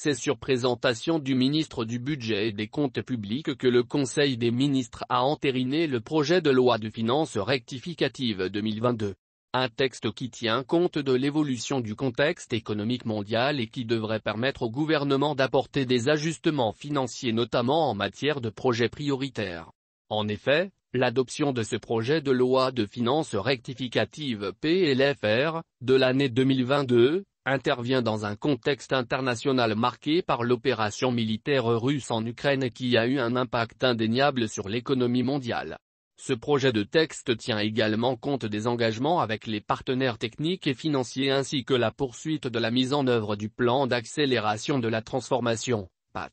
C'est sur présentation du ministre du Budget et des Comptes Publics que le Conseil des ministres a entériné le projet de loi de finances rectificative 2022. Un texte qui tient compte de l'évolution du contexte économique mondial et qui devrait permettre au gouvernement d'apporter des ajustements financiers notamment en matière de projets prioritaires. En effet, l'adoption de ce projet de loi de finances rectificative PLFR, de l'année 2022, intervient dans un contexte international marqué par l'opération militaire russe en Ukraine qui a eu un impact indéniable sur l'économie mondiale. Ce projet de texte tient également compte des engagements avec les partenaires techniques et financiers ainsi que la poursuite de la mise en œuvre du plan d'accélération de la transformation, PAT.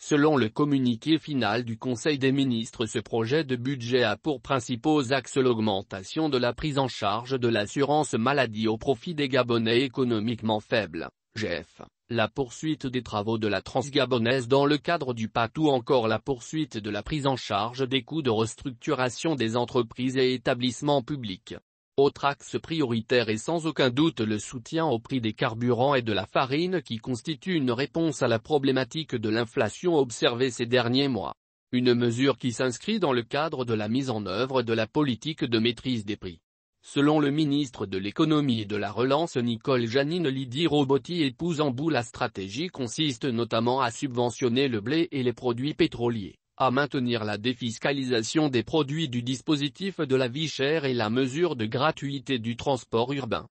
Selon le communiqué final du Conseil des ministres ce projet de budget a pour principaux axes l'augmentation de la prise en charge de l'assurance maladie au profit des Gabonais économiquement faibles, GF, la poursuite des travaux de la transgabonaise dans le cadre du PAT ou encore la poursuite de la prise en charge des coûts de restructuration des entreprises et établissements publics. Autre axe prioritaire est sans aucun doute le soutien au prix des carburants et de la farine qui constitue une réponse à la problématique de l'inflation observée ces derniers mois. Une mesure qui s'inscrit dans le cadre de la mise en œuvre de la politique de maîtrise des prix. Selon le ministre de l'économie et de la relance Nicole Janine Lydie Robotti épouse en bout la stratégie consiste notamment à subventionner le blé et les produits pétroliers à maintenir la défiscalisation des produits du dispositif de la vie chère et la mesure de gratuité du transport urbain.